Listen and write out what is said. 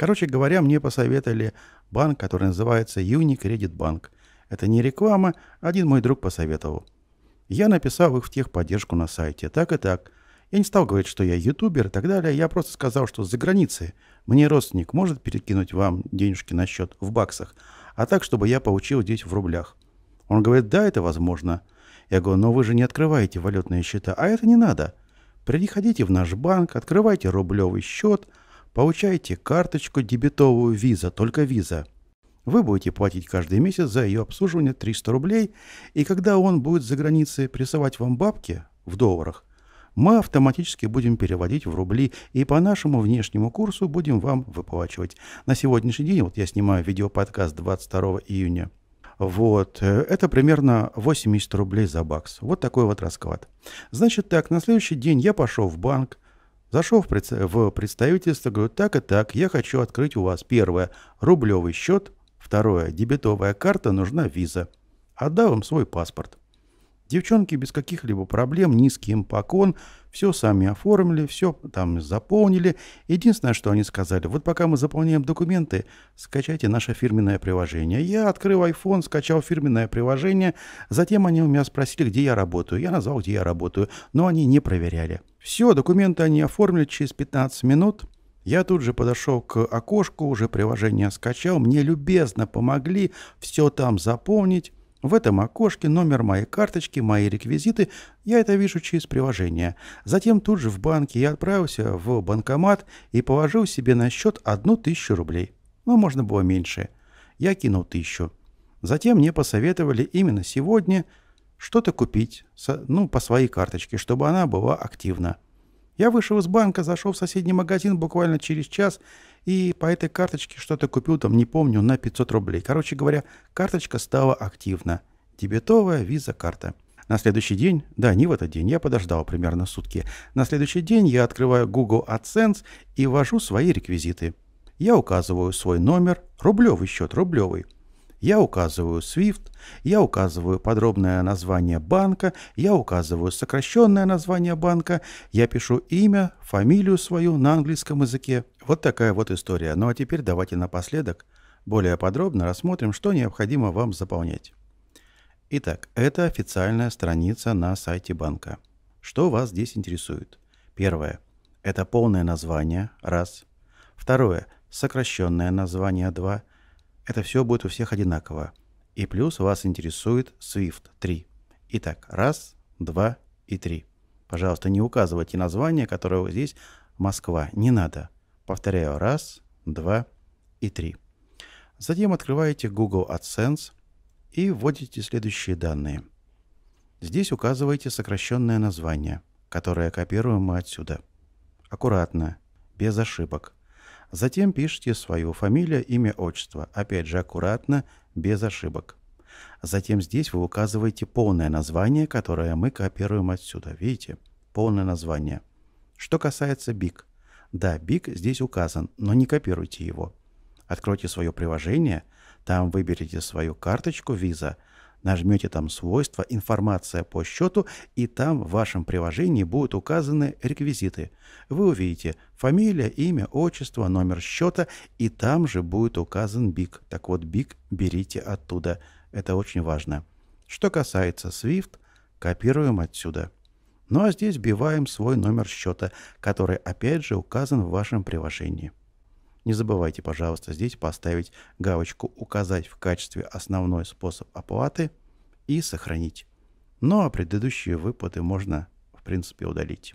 Короче говоря, мне посоветовали банк, который называется Unicredit Bank. Это не реклама, один мой друг посоветовал. Я написал их в техподдержку на сайте. Так и так. Я не стал говорить, что я ютубер и так далее. Я просто сказал, что за границей мне родственник может перекинуть вам денежки на счет в баксах, а так, чтобы я получил здесь в рублях. Он говорит, да, это возможно. Я говорю, но вы же не открываете валютные счета, а это не надо. Приходите в наш банк, открывайте рублевый счет – Получаете карточку дебетовую виза, только виза. Вы будете платить каждый месяц за ее обслуживание 300 рублей, и когда он будет за границей прессовать вам бабки в долларах, мы автоматически будем переводить в рубли и по нашему внешнему курсу будем вам выплачивать. На сегодняшний день, вот я снимаю видеоподкаст 22 июня, вот, э, это примерно 80 рублей за бакс. Вот такой вот расклад. Значит так, на следующий день я пошел в банк, Зашел в, представительство, говорю, так и так, я хочу открыть у вас первое рублевый счет, второе дебетовая карта, нужна виза. Отдал им свой паспорт. Девчонки без каких-либо проблем, ни с кем покон, все сами оформили, все там заполнили. Единственное, что они сказали, вот пока мы заполняем документы, скачайте наше фирменное приложение. Я открыл iPhone, скачал фирменное приложение, затем они у меня спросили, где я работаю. Я назвал, где я работаю, но они не проверяли. Все, документы они оформили через 15 минут. Я тут же подошел к окошку, уже приложение скачал, мне любезно помогли все там заполнить. В этом окошке номер моей карточки, мои реквизиты, я это вижу через приложение. Затем тут же в банке я отправился в банкомат и положил себе на счет одну тысячу рублей. Но ну, можно было меньше. Я кинул тысячу. Затем мне посоветовали именно сегодня что-то купить, ну, по своей карточке, чтобы она была активна. Я вышел из банка, зашел в соседний магазин буквально через час и по этой карточке что-то купил там, не помню, на 500 рублей. Короче говоря, карточка стала активна. Дебетовая виза-карта. На следующий день, да, не в этот день, я подождал примерно сутки. На следующий день я открываю Google AdSense и ввожу свои реквизиты. Я указываю свой номер, рублевый счет, рублевый – я указываю SWIFT, я указываю подробное название банка, я указываю сокращенное название банка, я пишу имя, фамилию свою на английском языке. Вот такая вот история. Ну а теперь давайте напоследок более подробно рассмотрим, что необходимо вам заполнять. Итак, это официальная страница на сайте банка. Что вас здесь интересует? Первое. Это полное название. Раз. Второе. Сокращенное название. Два. Это все будет у всех одинаково. И плюс вас интересует Swift 3. Итак, раз, два и три. Пожалуйста, не указывайте название, которое здесь Москва. Не надо. Повторяю, раз, два и три. Затем открываете Google AdSense и вводите следующие данные. Здесь указываете сокращенное название, которое копируем мы отсюда. Аккуратно, без ошибок – Затем пишите свою фамилию, имя, отчество. Опять же, аккуратно, без ошибок. Затем здесь вы указываете полное название, которое мы копируем отсюда. Видите? Полное название. Что касается BIG. Да, BIG здесь указан, но не копируйте его. Откройте свое приложение, там выберите свою карточку Visa, Нажмете там «Свойства», «Информация по счету», и там в вашем приложении будут указаны реквизиты. Вы увидите фамилия, имя, отчество, номер счета, и там же будет указан БИК. Так вот, БИК берите оттуда. Это очень важно. Что касается SWIFT, копируем отсюда. Ну а здесь вбиваем свой номер счета, который опять же указан в вашем приложении. Не забывайте, пожалуйста, здесь поставить галочку «Указать в качестве основной способ оплаты» и «Сохранить». Ну а предыдущие выплаты можно, в принципе, удалить.